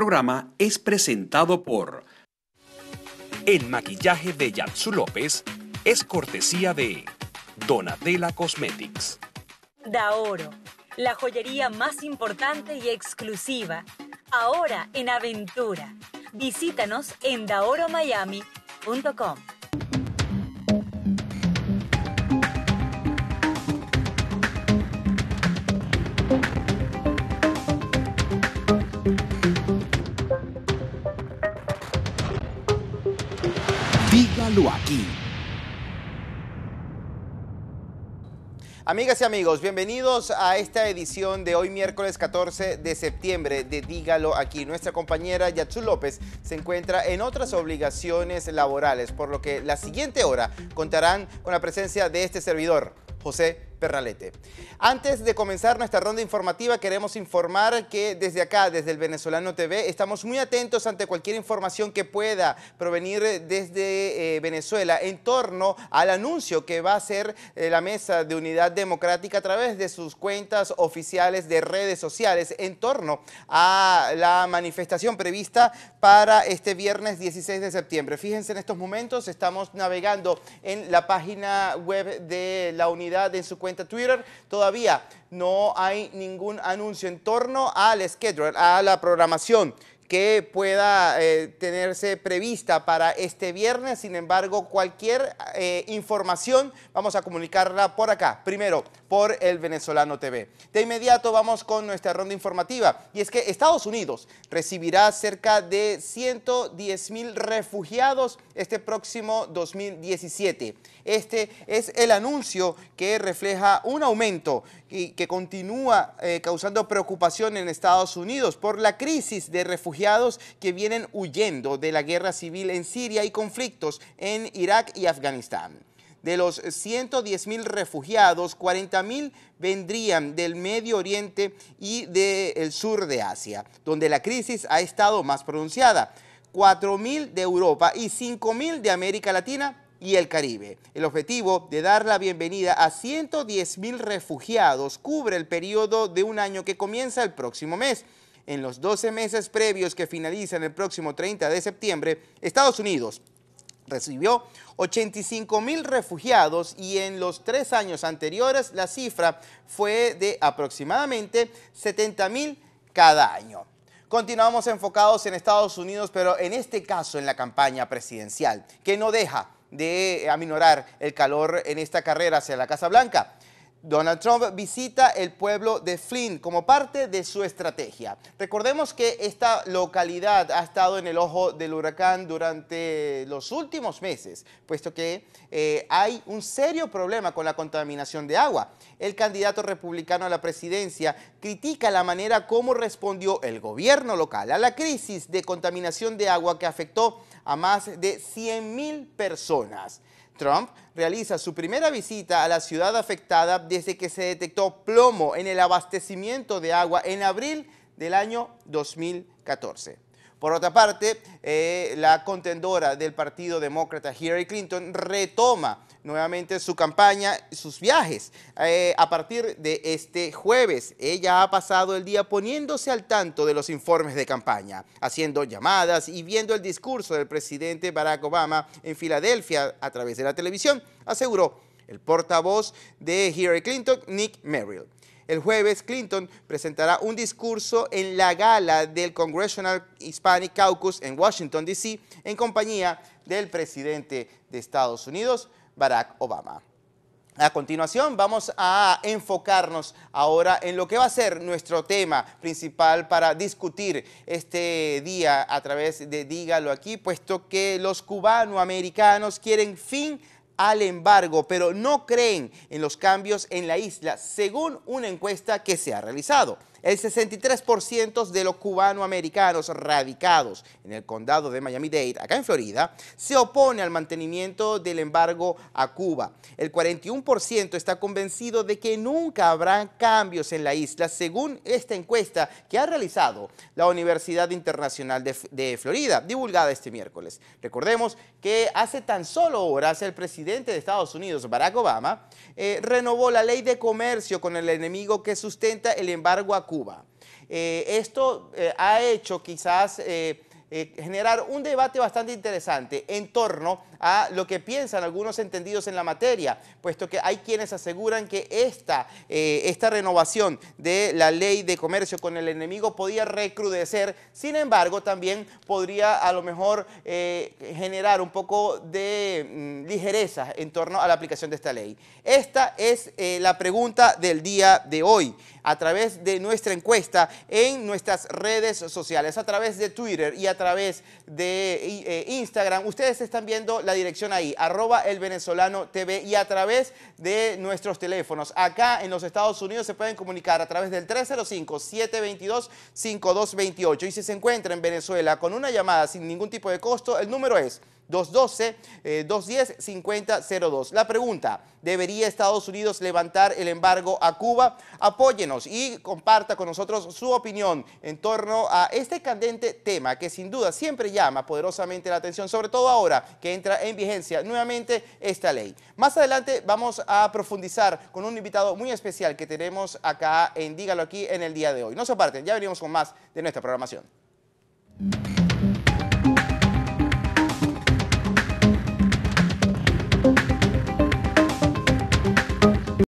programa es presentado por El maquillaje de Yatsu López es cortesía de Donatella Cosmetics. Daoro, la joyería más importante y exclusiva, ahora en aventura. Visítanos en daoromiami.com. Amigas y amigos, bienvenidos a esta edición de hoy miércoles 14 de septiembre de Dígalo aquí. Nuestra compañera Yatsu López se encuentra en otras obligaciones laborales, por lo que la siguiente hora contarán con la presencia de este servidor, José Perralete. Antes de comenzar nuestra ronda informativa, queremos informar que desde acá, desde el Venezolano TV, estamos muy atentos ante cualquier información que pueda provenir desde eh, Venezuela en torno al anuncio que va a hacer eh, la Mesa de Unidad Democrática a través de sus cuentas oficiales de redes sociales en torno a la manifestación prevista para este viernes 16 de septiembre. Fíjense en estos momentos, estamos navegando en la página web de la unidad en su cuenta Twitter. Todavía no hay ningún anuncio en torno al schedule, a la programación que pueda eh, tenerse prevista para este viernes. Sin embargo, cualquier eh, información vamos a comunicarla por acá. Primero, por el Venezolano TV. De inmediato vamos con nuestra ronda informativa. Y es que Estados Unidos recibirá cerca de 110 mil refugiados este próximo 2017. Este es el anuncio que refleja un aumento y que continúa eh, causando preocupación en Estados Unidos por la crisis de refugiados que vienen huyendo de la guerra civil en Siria y conflictos en Irak y Afganistán. De los 110 mil refugiados, 40 mil vendrían del Medio Oriente y del sur de Asia, donde la crisis ha estado más pronunciada. 4 mil de Europa y 5 mil de América Latina y el Caribe. El objetivo de dar la bienvenida a 110 mil refugiados cubre el periodo de un año que comienza el próximo mes en los 12 meses previos que finalizan el próximo 30 de septiembre, Estados Unidos recibió 85 mil refugiados y en los tres años anteriores la cifra fue de aproximadamente 70 mil cada año. Continuamos enfocados en Estados Unidos, pero en este caso en la campaña presidencial, que no deja de aminorar el calor en esta carrera hacia la Casa Blanca. Donald Trump visita el pueblo de Flint como parte de su estrategia. Recordemos que esta localidad ha estado en el ojo del huracán durante los últimos meses, puesto que eh, hay un serio problema con la contaminación de agua. El candidato republicano a la presidencia critica la manera como respondió el gobierno local a la crisis de contaminación de agua que afectó a más de mil personas. Trump realiza su primera visita a la ciudad afectada desde que se detectó plomo en el abastecimiento de agua en abril del año 2014. Por otra parte, eh, la contendora del Partido Demócrata, Hillary Clinton, retoma nuevamente su campaña, sus viajes, eh, a partir de este jueves. Ella ha pasado el día poniéndose al tanto de los informes de campaña, haciendo llamadas y viendo el discurso del presidente Barack Obama en Filadelfia a través de la televisión, aseguró el portavoz de Hillary Clinton, Nick Merrill. El jueves, Clinton presentará un discurso en la gala del Congressional Hispanic Caucus en Washington, D.C., en compañía del presidente de Estados Unidos, Barack Obama. A continuación vamos a enfocarnos ahora en lo que va a ser nuestro tema principal para discutir este día a través de Dígalo aquí, puesto que los cubanoamericanos quieren fin al embargo, pero no creen en los cambios en la isla, según una encuesta que se ha realizado. El 63% de los cubanoamericanos radicados en el condado de Miami-Dade, acá en Florida, se opone al mantenimiento del embargo a Cuba. El 41% está convencido de que nunca habrá cambios en la isla, según esta encuesta que ha realizado la Universidad Internacional de, Florida, divulgada este miércoles. Recordemos que hace tan solo horas el presidente de Estados Unidos, Barack Obama, eh, renovó la ley de comercio con el enemigo que sustenta el embargo a Cuba Cuba. Eh, esto eh, ha hecho quizás eh, eh, generar un debate bastante interesante en torno a lo que piensan algunos entendidos en la materia, puesto que hay quienes aseguran que esta, eh, esta renovación de la ley de comercio con el enemigo podía recrudecer, sin embargo también podría a lo mejor eh, generar un poco de mm, ligereza en torno a la aplicación de esta ley. Esta es la pregunta del día de hoy a través de nuestra encuesta en nuestras redes sociales, a través de Twitter y a a través de eh, Instagram. Ustedes están viendo la dirección ahí, arroba el TV y a través de nuestros teléfonos. Acá en los Estados Unidos se pueden comunicar a través del 305-722-5228. Y si se encuentra en Venezuela con una llamada sin ningún tipo de costo, el número es 212-210-5002. Eh, la pregunta, ¿debería Estados Unidos levantar el embargo a Cuba? Apóyenos y comparta con nosotros su opinión en torno a este candente tema que sin duda siempre llama poderosamente la atención, sobre todo ahora que entra en vigencia nuevamente esta ley. Más adelante vamos a profundizar con un invitado muy especial que tenemos acá en Dígalo aquí en el día de hoy. No se aparten, ya venimos con más de nuestra programación.